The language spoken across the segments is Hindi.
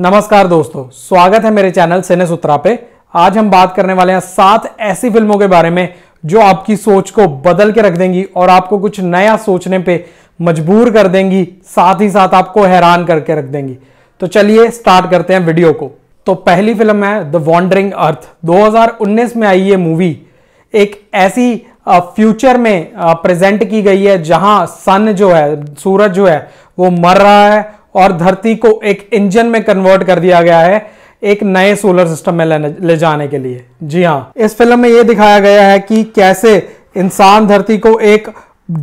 नमस्कार दोस्तों स्वागत है मेरे चैनल सेने सूत्रा पे आज हम बात करने वाले हैं सात ऐसी फिल्मों के बारे में जो आपकी सोच को बदल के रख देंगी और आपको कुछ नया सोचने पे मजबूर कर देंगी साथ ही साथ आपको हैरान करके रख देंगी तो चलिए स्टार्ट करते हैं वीडियो को तो पहली फिल्म है द वॉन्डरिंग अर्थ 2019 में आई ये मूवी एक ऐसी फ्यूचर में प्रेजेंट की गई है जहां सन जो है सूरज जो है वो मर रहा है और धरती को एक इंजन में कन्वर्ट कर दिया गया है एक नए सोलर सिस्टम में ले जाने के लिए जी हाँ इस फिल्म में यह दिखाया गया है कि कैसे इंसान धरती को एक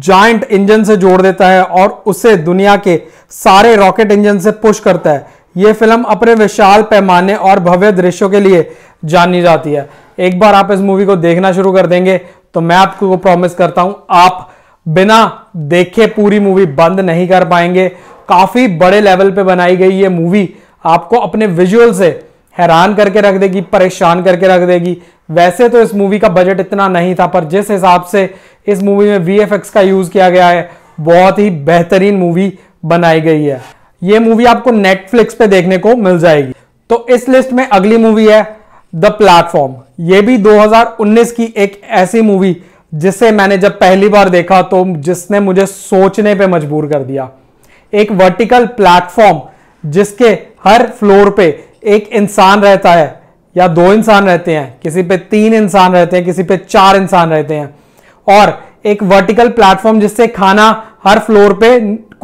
जॉइंट इंजन से जोड़ देता है और उसे दुनिया के सारे रॉकेट इंजन से पुश करता है ये फिल्म अपने विशाल पैमाने और भव्य दृश्यों के लिए जानी जाती है एक बार आप इस मूवी को देखना शुरू कर देंगे तो मैं आपको प्रॉमिस करता हूं आप बिना देखे पूरी मूवी बंद नहीं कर पाएंगे काफ़ी बड़े लेवल पे बनाई गई ये मूवी आपको अपने विजुअल से हैरान करके रख देगी परेशान करके रख देगी वैसे तो इस मूवी का बजट इतना नहीं था पर जिस हिसाब से इस मूवी में वी का यूज़ किया गया है बहुत ही बेहतरीन मूवी बनाई गई है ये मूवी आपको नेटफ्लिक्स पे देखने को मिल जाएगी तो इस लिस्ट में अगली मूवी है द प्लेटफॉर्म ये भी 2019 की एक ऐसी मूवी जिसे मैंने जब पहली बार देखा तो जिसने मुझे सोचने पे मजबूर कर दिया एक वर्टिकल प्लेटफॉर्म जिसके हर फ्लोर पे एक इंसान रहता है या दो इंसान रहते हैं किसी पे तीन इंसान रहते हैं किसी पे चार इंसान रहते हैं और एक वर्टिकल प्लेटफॉर्म जिससे खाना हर फ्लोर पे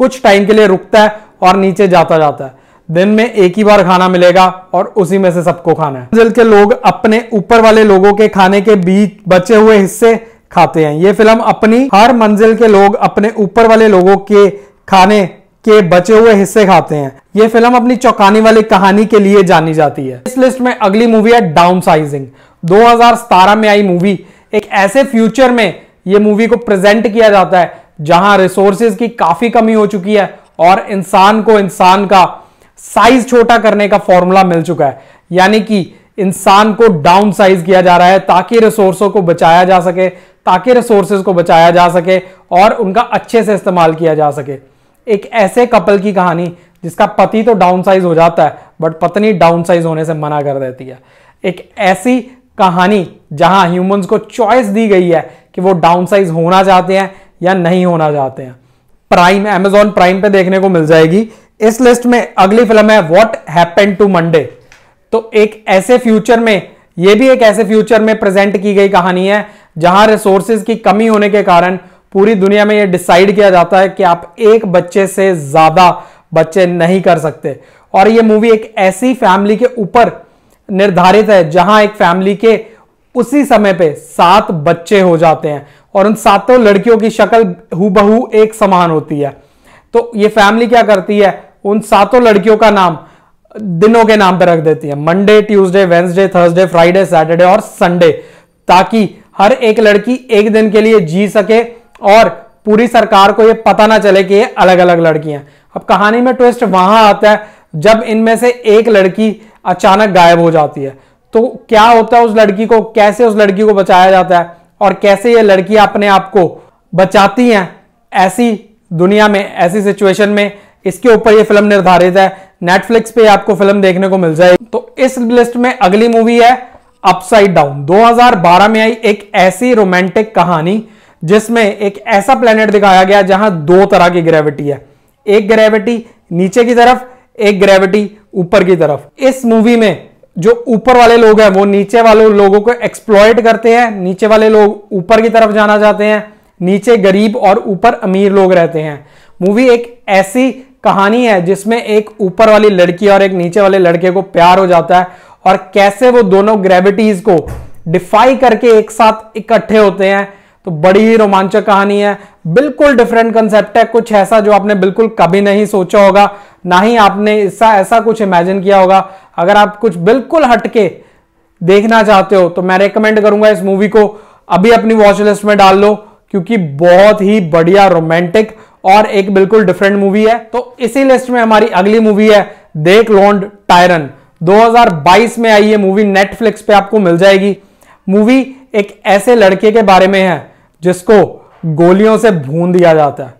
कुछ टाइम के लिए रुकता है और नीचे जाता जाता है दिन में एक ही बार खाना मिलेगा और उसी में से सबको खाना है मंजिल के लोग अपने ऊपर वाले लोगों के खाने के बीच बचे हुए हिस्से खाते हैं ये फिल्म अपनी हर मंजिल के लोग अपने ऊपर वाले लोगों के खाने के बचे हुए हिस्से खाते हैं ये फिल्म अपनी चौकाने वाली कहानी के लिए जानी जाती है इस लिस्ट में अगली मूवी है डाउन साइजिंग में आई मूवी एक ऐसे फ्यूचर में ये मूवी को प्रेजेंट किया जाता है जहां रिसोर्सेज की काफी कमी हो चुकी है और इंसान को इंसान का साइज छोटा करने का फॉर्मूला मिल चुका है यानी कि इंसान को डाउन साइज किया जा रहा है ताकि रिसोर्सों को बचाया जा सके ताकि रिसोर्सेज को बचाया जा सके और उनका अच्छे से इस्तेमाल किया जा सके एक ऐसे कपल की कहानी जिसका पति तो डाउन साइज हो जाता है बट पत्नी डाउन साइज होने से मना कर देती है एक ऐसी कहानी जहां ह्यूमंस को चॉइस दी गई है कि वो डाउन साइज होना चाहते हैं या नहीं होना चाहते हैं प्राइम एमेजॉन प्राइम पे देखने को मिल जाएगी इस लिस्ट में अगली फिल्म है व्हाट हैपन टू मंडे तो एक ऐसे फ्यूचर में यह भी एक ऐसे फ्यूचर में प्रेजेंट की गई कहानी है जहां रिसोर्सेज की कमी होने के कारण पूरी दुनिया में ये डिसाइड किया जाता है कि आप एक बच्चे से ज़्यादा बच्चे नहीं कर सकते और ये मूवी एक ऐसी फैमिली के ऊपर निर्धारित है जहां एक फैमिली के उसी समय पे सात बच्चे हो जाते हैं और उन सातों लड़कियों की शक्ल हु एक समान होती है तो ये फैमिली क्या करती है उन सातों लड़कियों का नाम दिनों के नाम पर रख देती है Monday Tuesday Wednesday Thursday Friday Saturday और संडे ताकि हर एक लड़की एक दिन के लिए जी सके और पूरी सरकार को ये पता ना चले कि ये अलग अलग लड़कियां अब कहानी में ट्विस्ट वहां आता है जब इनमें से एक लड़की अचानक गायब हो जाती है तो क्या होता है उस लड़की को कैसे उस लड़की को बचाया जाता है और कैसे ये लड़की अपने आप को बचाती हैं ऐसी दुनिया में ऐसी सिचुएशन में इसके ऊपर ये फिल्म निर्धारित है नेटफ्लिक्स पे आपको फिल्म देखने को मिल जाएगी तो इस लिस्ट में अगली मूवी है अपसाइड डाउन 2012 में आई एक ऐसी रोमांटिक कहानी जिसमें एक ऐसा प्लेनेट दिखाया गया जहां दो तरह की ग्रेविटी है एक ग्रेविटी नीचे की तरफ एक ग्रेविटी ऊपर की तरफ इस मूवी में जो ऊपर वाले लोग हैं वो नीचे वाले लोगों को एक्सप्लॉयट करते हैं नीचे वाले लोग ऊपर की तरफ जाना चाहते हैं नीचे गरीब और ऊपर अमीर लोग रहते हैं मूवी एक ऐसी कहानी है जिसमें एक ऊपर वाली लड़की और एक नीचे वाले लड़के को प्यार हो जाता है और कैसे वो दोनों ग्रेविटीज को डिफाई करके एक साथ इकट्ठे होते हैं तो बड़ी ही रोमांचक कहानी है बिल्कुल डिफरेंट कंसेप्ट है कुछ ऐसा जो आपने बिल्कुल कभी नहीं सोचा होगा ना ही आपने ऐसा ऐसा कुछ इमेजिन किया होगा अगर आप कुछ बिल्कुल हटके देखना चाहते हो तो मैं रिकमेंड करूंगा इस मूवी को अभी अपनी वॉच लिस्ट में डाल लो क्योंकि बहुत ही बढ़िया रोमांटिक और एक बिल्कुल डिफरेंट मूवी है तो इसी लिस्ट में हमारी अगली मूवी है देख लॉन्ड टायरन 2022 में आई ये मूवी नेटफ्लिक्स पे आपको मिल जाएगी मूवी एक ऐसे लड़के के बारे में है जिसको गोलियों से भून दिया जाता है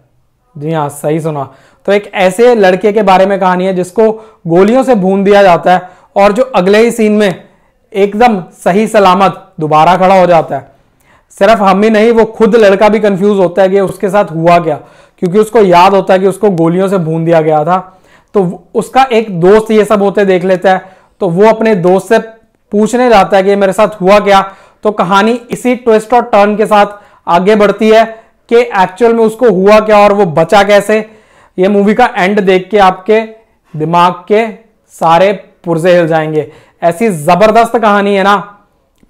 जी हाँ सही सुना तो एक ऐसे लड़के के बारे में कहानी है जिसको गोलियों से भून दिया जाता है और जो अगले ही सीन में एकदम सही सलामत दोबारा खड़ा हो जाता है सिर्फ हम ही नहीं वो खुद लड़का भी कंफ्यूज होता है कि उसके साथ हुआ क्या क्योंकि उसको याद होता है कि उसको गोलियों से भून दिया गया था तो उसका एक दोस्त ये सब होते देख लेता है तो वो अपने दोस्त से पूछने जाता है कि मेरे साथ हुआ क्या तो कहानी इसी ट्विस्ट और टर्न के साथ आगे बढ़ती है कि एक्चुअल में उसको हुआ क्या और वो बचा कैसे ये मूवी का एंड देख के आपके दिमाग के सारे पुरजे हिल जाएंगे ऐसी जबरदस्त कहानी है ना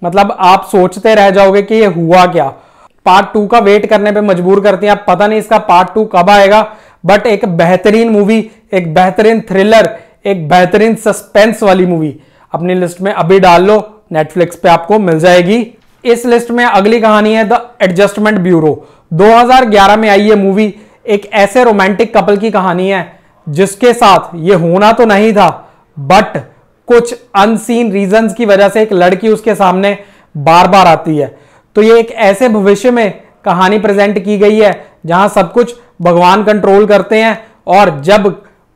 मतलब आप सोचते रह जाओगे कि ये हुआ क्या पार्ट टू का वेट करने पे मजबूर करती हैं आप पता नहीं इसका पार्ट टू कब आएगा बट एक बेहतरीन मूवी एक बेहतरीन थ्रिलर एक बेहतरीन सस्पेंस वाली मूवी अपनी लिस्ट में अभी डाल लो नेटफ्लिक्स पे आपको मिल जाएगी इस लिस्ट में अगली कहानी है द एडजस्टमेंट ब्यूरो 2011 में आई ये मूवी एक ऐसे रोमांटिक कपल की कहानी है जिसके साथ ये होना तो नहीं था बट कुछ अनसीन रीजंस की वजह से एक लड़की उसके सामने बार बार आती है तो ये एक ऐसे भविष्य में कहानी प्रेजेंट की गई है जहां सब कुछ भगवान कंट्रोल करते हैं और जब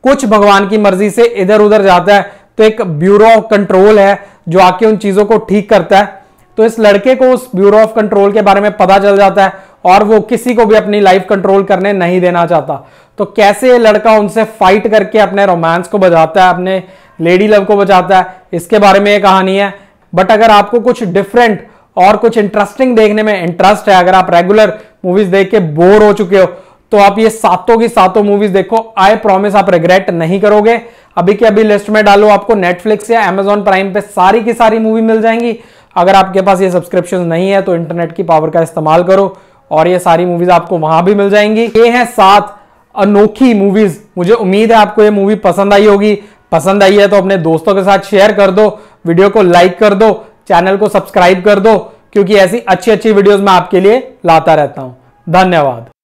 कुछ भगवान की मर्जी से इधर उधर जाता है तो एक ब्यूरो ऑफ कंट्रोल है जो आके उन चीजों को ठीक करता है तो इस लड़के को उस ब्यूरो ऑफ कंट्रोल के बारे में पता चल जाता है और वो किसी को भी अपनी लाइफ कंट्रोल करने नहीं देना चाहता तो कैसे ये लड़का उनसे फाइट करके अपने रोमांस को बजाता है अपने लेडी लव को बजाता है इसके बारे में ये कहानी है बट अगर आपको कुछ डिफरेंट और कुछ इंटरेस्टिंग देखने में इंटरेस्ट है अगर आप रेगुलर मूवीज देख के बोर हो चुके हो तो आप ये सातों की सातों मूवीज देखो आई प्रॉमिस आप रिग्रेट नहीं करोगे अभी के अभी लिस्ट में डालो आपको नेटफ्लिक्स या एमेजॉन प्राइम पे सारी की सारी मूवी मिल जाएंगी अगर आपके पास ये सब्सक्रिप्शन नहीं है तो इंटरनेट की पावर का इस्तेमाल करो और ये सारी मूवीज आपको वहां भी मिल जाएंगी ये हैं सात अनोखी मूवीज मुझे उम्मीद है आपको ये मूवी पसंद आई होगी पसंद आई है तो अपने दोस्तों के साथ शेयर कर दो वीडियो को लाइक कर दो चैनल को सब्सक्राइब कर दो क्योंकि ऐसी अच्छी अच्छी वीडियोस मैं आपके लिए लाता रहता हूं धन्यवाद